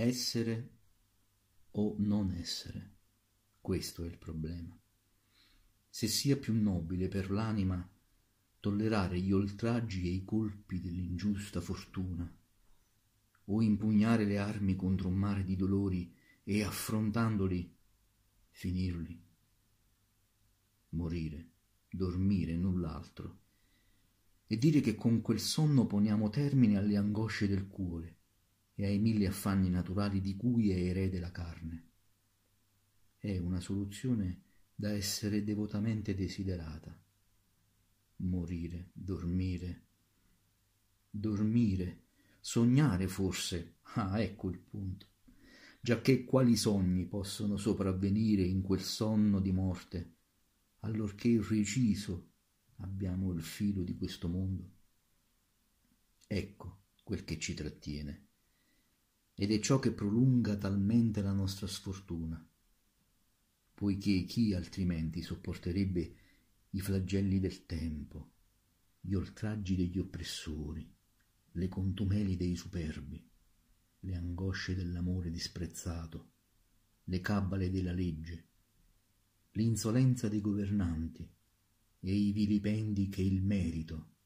essere o non essere. Questo è il problema. Se sia più nobile per l'anima tollerare gli oltraggi e i colpi dell'ingiusta fortuna, o impugnare le armi contro un mare di dolori e affrontandoli finirli. Morire, dormire, null'altro. E dire che con quel sonno poniamo termine alle angosce del cuore, e ai mille affanni naturali di cui è erede la carne. È una soluzione da essere devotamente desiderata. Morire, dormire, dormire, sognare forse. Ah, ecco il punto. Giacché quali sogni possono sopravvenire in quel sonno di morte, allorché reciso abbiamo il filo di questo mondo? Ecco quel che ci trattiene ed è ciò che prolunga talmente la nostra sfortuna, poiché chi altrimenti sopporterebbe i flagelli del tempo, gli oltraggi degli oppressori, le contumeli dei superbi, le angosce dell'amore disprezzato, le cabale della legge, l'insolenza dei governanti e i vilipendi che il merito,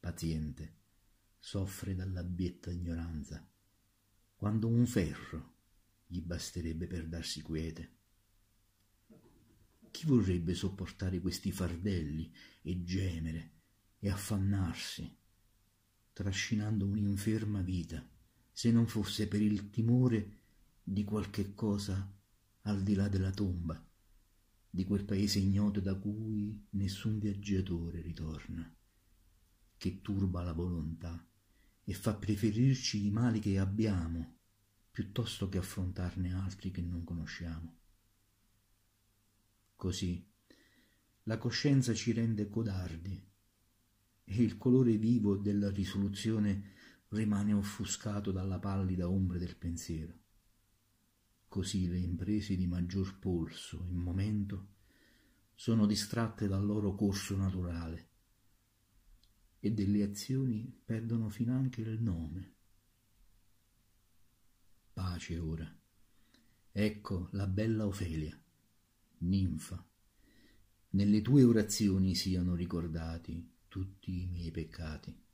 paziente, soffre dall'abietta ignoranza quando un ferro gli basterebbe per darsi quiete. Chi vorrebbe sopportare questi fardelli e gemere e affannarsi, trascinando un'inferma vita, se non fosse per il timore di qualche cosa al di là della tomba, di quel paese ignoto da cui nessun viaggiatore ritorna, che turba la volontà e fa preferirci i mali che abbiamo piuttosto che affrontarne altri che non conosciamo. Così la coscienza ci rende codardi e il colore vivo della risoluzione rimane offuscato dalla pallida ombra del pensiero. Così le imprese di maggior polso in momento sono distratte dal loro corso naturale e delle azioni perdono finanche il nome pace ora. Ecco la bella Ofelia, ninfa. Nelle tue orazioni siano ricordati tutti i miei peccati.